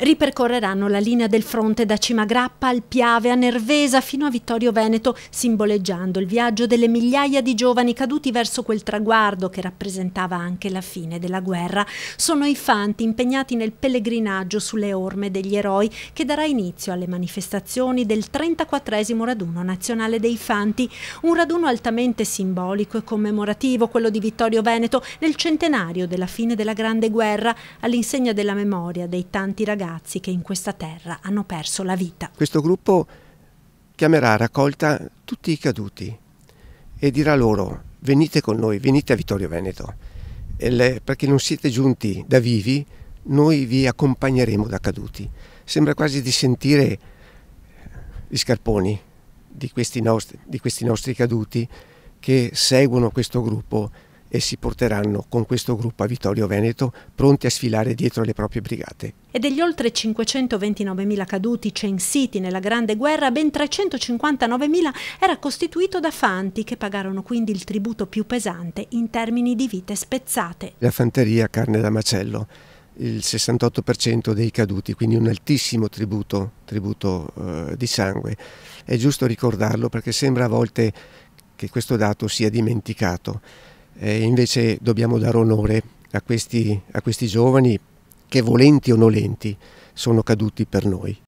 Ripercorreranno la linea del fronte da Cimagrappa al Piave a Nervesa fino a Vittorio Veneto, simboleggiando il viaggio delle migliaia di giovani caduti verso quel traguardo che rappresentava anche la fine della guerra. Sono i fanti impegnati nel pellegrinaggio sulle orme degli eroi che darà inizio alle manifestazioni del 34 raduno nazionale dei fanti, un raduno altamente simbolico e commemorativo, quello di Vittorio Veneto, nel centenario della fine della Grande Guerra, all'insegna della memoria dei tanti ragazzi ragazzi che in questa terra hanno perso la vita. Questo gruppo chiamerà a raccolta tutti i caduti e dirà loro venite con noi, venite a Vittorio Veneto, perché non siete giunti da vivi, noi vi accompagneremo da caduti. Sembra quasi di sentire eh, gli scarponi di questi nostri, di questi nostri caduti che seguono questo gruppo e si porteranno con questo gruppo a Vittorio Veneto pronti a sfilare dietro le proprie brigate. E degli oltre 529.000 caduti censiti nella Grande Guerra, ben 359.000 era costituito da fanti che pagarono quindi il tributo più pesante in termini di vite spezzate. La fanteria carne da macello il 68% dei caduti, quindi un altissimo tributo, tributo eh, di sangue. È giusto ricordarlo perché sembra a volte che questo dato sia dimenticato. Eh, invece dobbiamo dare onore a questi, a questi giovani che volenti o nolenti sono caduti per noi.